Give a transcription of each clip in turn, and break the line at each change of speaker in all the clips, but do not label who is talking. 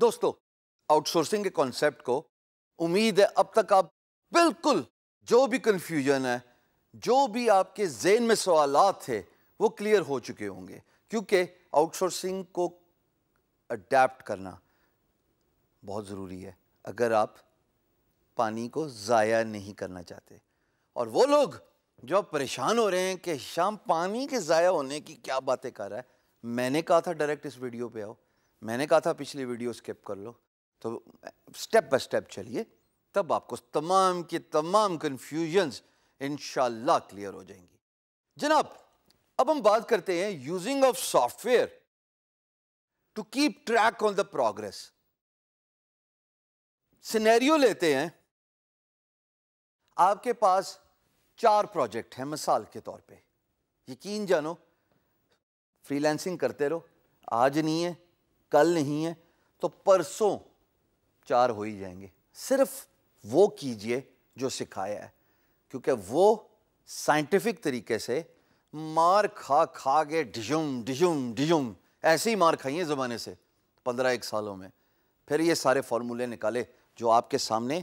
दोस्तों आउटसोर्सिंग के कॉन्सेप्ट को उम्मीद है अब तक आप बिल्कुल जो भी कन्फ्यूजन है जो भी आपके जेन में सवाल थे वो क्लियर हो चुके होंगे क्योंकि आउटसोर्सिंग को अडेप्ट करना बहुत ज़रूरी है अगर आप पानी को ज़ाया नहीं करना चाहते और वो लोग जो आप परेशान हो रहे हैं कि शाम पानी के ज़ाया होने की क्या बातें कर रहा है मैंने कहा था डायरेक्ट इस वीडियो पे आओ मैंने कहा था पिछली वीडियो स्किप कर लो तो स्टेप बाय स्टेप चलिए तब आपको तमाम के तमाम कन्फ्यूजन्स इन क्लियर हो जाएंगी जनाब अब हम बात करते हैं using of software to keep track on the progress scenario लेते हैं आपके पास चार प्रोजेक्ट हैं मिसाल के तौर पे यकीन जानो फ्रीलांसिंग करते रहो आज नहीं है कल नहीं है तो परसों चार हो ही जाएंगे सिर्फ वो कीजिए जो सिखाया है क्योंकि वो साइंटिफिक तरीके से मार खा खा के ढिजुम ढिजुम ढिजुम ऐसे ही मार खाइए ज़माने से पंद्रह एक सालों में फिर ये सारे फॉर्मूले निकाले जो आपके सामने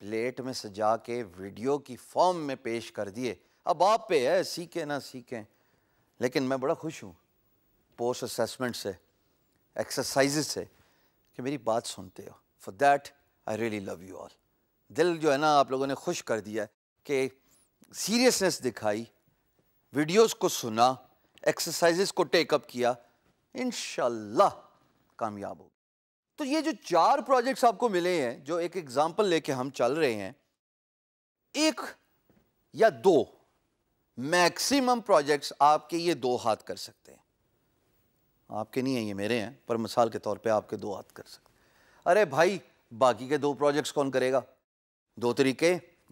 प्लेट में सजा के वीडियो की फॉर्म में पेश कर दिए अब आप पे है सीखें ना सीखें लेकिन मैं बड़ा खुश हूँ पोस्ट असेसमेंट से एक्सरसाइजेस है कि मेरी बात सुनते हो for that I really love you all दिल जो है ना आप लोगों ने खुश कर दिया कि सीरियसनेस दिखाई वीडियोस को सुना एक्सरसाइजेस को टेकअप किया इन कामयाब हो तो ये जो चार प्रोजेक्ट्स आपको मिले हैं जो एक एग्जाम्पल लेके हम चल रहे हैं एक या दो मैक्सिमम प्रोजेक्ट्स आपके ये दो हाथ कर सकते हैं आपके नहीं हैं ये मेरे हैं पर मिसाल के तौर पे आपके दो हाथ कर सकते अरे भाई बाकी के दो प्रोजेक्ट्स कौन करेगा दो तरीके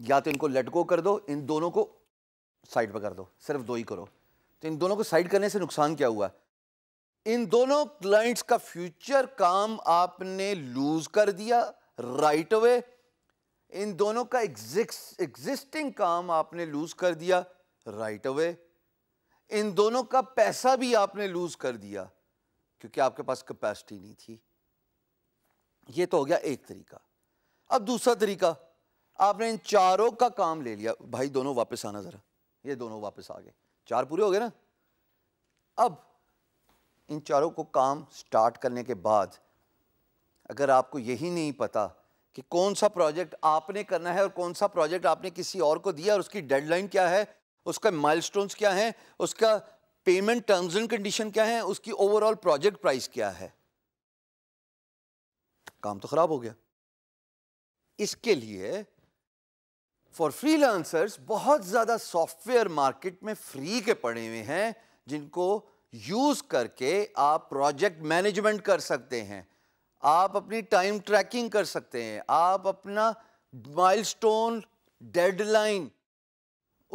या तो इनको लटको कर दो इन दोनों को साइड पर कर दो सिर्फ दो ही करो तो इन दोनों को साइड करने से नुकसान क्या हुआ इन दोनों क्लाइंट्स का फ्यूचर काम आपने लूज कर दिया राइट right अवे इन दोनों का एग्जिस्टिंग काम आपने लूज कर दिया राइट right अवे इन दोनों का पैसा भी आपने लूज कर दिया क्योंकि आपके पास कैपेसिटी नहीं थी ये तो हो गया एक तरीका अब दूसरा तरीका आपने इन चारों का काम ले लिया भाई दोनों वापस आना ज़रा ये दोनों वापस आ गए चार पूरे हो गए ना अब इन चारों को काम स्टार्ट करने के बाद अगर आपको यही नहीं पता कि कौन सा प्रोजेक्ट आपने करना है और कौन सा प्रोजेक्ट आपने किसी और को दिया और उसकी डेडलाइन क्या है उसका माइलस्टोन्स क्या हैं उसका पेमेंट टर्म्स एंड कंडीशन क्या है उसकी ओवरऑल प्रोजेक्ट प्राइस क्या है काम तो खराब हो गया इसके लिए फॉर फ्रीलांसर्स बहुत ज़्यादा सॉफ्टवेयर मार्केट में फ्री के पड़े हुए हैं जिनको यूज़ करके आप प्रोजेक्ट मैनेजमेंट कर सकते हैं आप अपनी टाइम ट्रैकिंग कर सकते हैं आप अपना माइलस्टोन डेडलाइन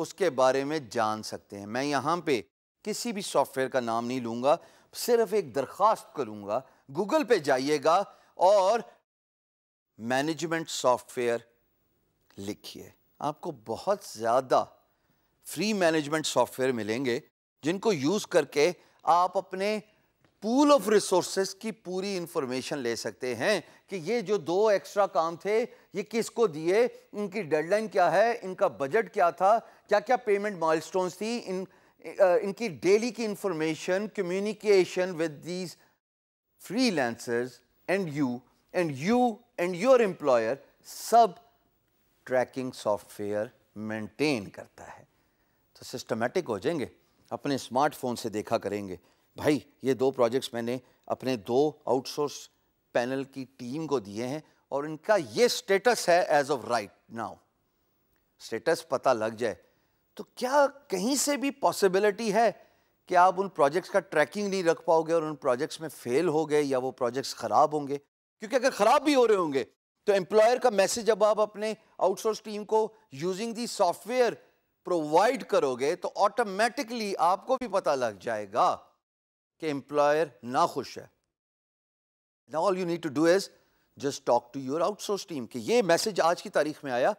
उसके बारे में जान सकते हैं मैं यहां पे किसी भी सॉफ्टवेयर का नाम नहीं लूंगा सिर्फ एक दरखास्त करूंगा गूगल पे जाइएगा और मैनेजमेंट सॉफ्टवेयर लिखिए आपको बहुत ज़्यादा फ्री मैनेजमेंट सॉफ्टवेयर मिलेंगे जिनको यूज़ करके आप अपने पूल ऑफ रिसोर्सेस की पूरी इंफॉर्मेशन ले सकते हैं कि ये जो दो एक्स्ट्रा काम थे ये किसको दिए इनकी डेडलाइन क्या है इनका बजट क्या था क्या क्या पेमेंट माइलस्टोन्स थी इन Uh, इनकी डेली की information communication with these freelancers and you and you and your employer सब ट्रैकिंग सॉफ्टवेयर मेंटेन करता है तो सिस्टमेटिक हो जाएंगे अपने स्मार्टफोन से देखा करेंगे भाई ये दो प्रोजेक्ट्स मैंने अपने दो आउटसोर्स पैनल की टीम को दिए हैं और इनका ये स्टेटस है as of right now status पता लग जाए तो क्या कहीं से भी पॉसिबिलिटी है कि आप उन प्रोजेक्ट्स का ट्रैकिंग नहीं रख पाओगे और उन प्रोजेक्ट्स में फेल हो गए या वो प्रोजेक्ट्स ख़राब होंगे क्योंकि अगर ख़राब भी हो रहे होंगे तो एम्प्लॉयर का मैसेज जब आप अपने आउटसोर्स टीम को यूजिंग दी सॉफ्टवेयर प्रोवाइड करोगे तो ऑटोमेटिकली आपको भी पता लग जाएगा कि एम्प्लॉयर ना खुश है now all you need to do is just talk to your outsource team कि ये मैसेज आज की तारीख में आया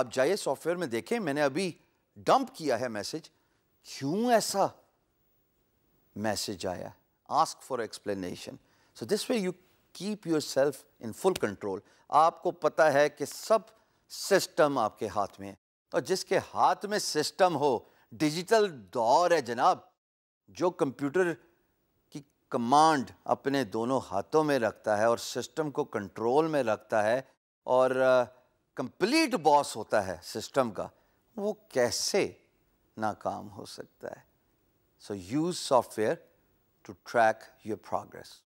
आप जाइए सॉफ्टवेयर में देखें मैंने अभी डंप किया है मैसेज क्यों ऐसा मैसेज आया ask for explanation so this way you keep yourself in full control आपको पता है कि सब सिस्टम आपके हाथ में है और जिसके हाथ में सिस्टम हो डिजिटल दौर है जनाब जो कंप्यूटर की कमांड अपने दोनों हाथों में रखता है और सिस्टम को कंट्रोल में रखता है और कंप्लीट uh, बॉस होता है सिस्टम का वो कैसे नाकाम हो सकता है so use software to track your progress